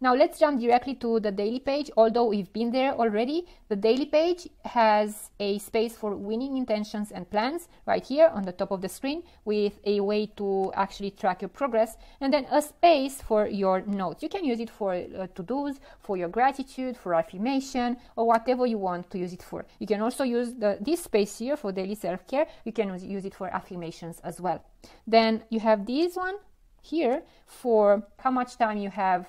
Now let's jump directly to the daily page. Although we've been there already, the daily page has a space for winning intentions and plans right here on the top of the screen with a way to actually track your progress and then a space for your notes. You can use it for uh, to-dos, for your gratitude, for affirmation or whatever you want to use it for. You can also use the, this space here for daily self-care. You can use it for affirmations as well. Then you have this one here for how much time you have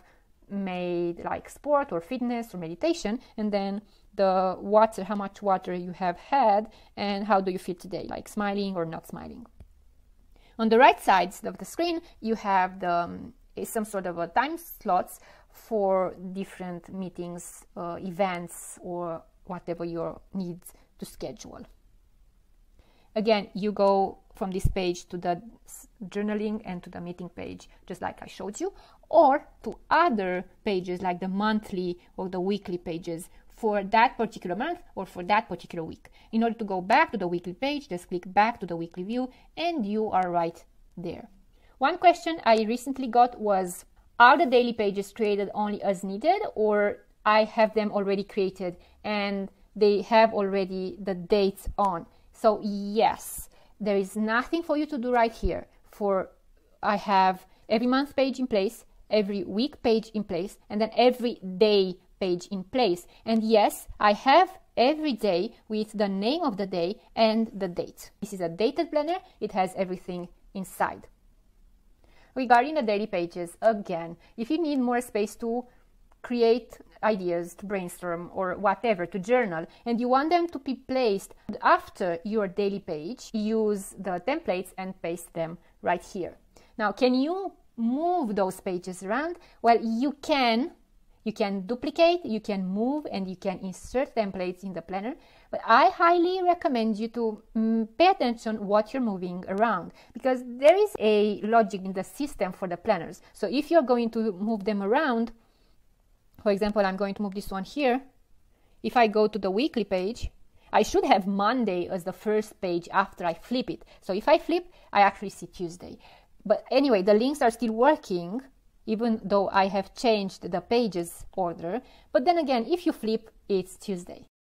made like sport or fitness or meditation and then the water how much water you have had and how do you feel today like smiling or not smiling on the right side of the screen you have the um, eh, some sort of a time slots for different meetings uh, events or whatever your needs to schedule again you go from this page to the journaling and to the meeting page, just like I showed you, or to other pages like the monthly or the weekly pages for that particular month or for that particular week. In order to go back to the weekly page, just click back to the weekly view and you are right there. One question I recently got was, are the daily pages created only as needed or I have them already created and they have already the dates on? So yes, there is nothing for you to do right here. For I have every month page in place, every week page in place, and then every day page in place. And yes, I have every day with the name of the day and the date. This is a dated planner. It has everything inside. Regarding the daily pages, again, if you need more space to create ideas, to brainstorm or whatever, to journal, and you want them to be placed after your daily page, use the templates and paste them right here. Now, can you move those pages around? Well, you can. You can duplicate, you can move, and you can insert templates in the planner. But I highly recommend you to mm, pay attention what you're moving around because there is a logic in the system for the planners. So if you're going to move them around, for example, I'm going to move this one here. If I go to the weekly page, I should have Monday as the first page after I flip it. So if I flip, I actually see Tuesday. But anyway, the links are still working, even though I have changed the pages order. But then again, if you flip, it's Tuesday.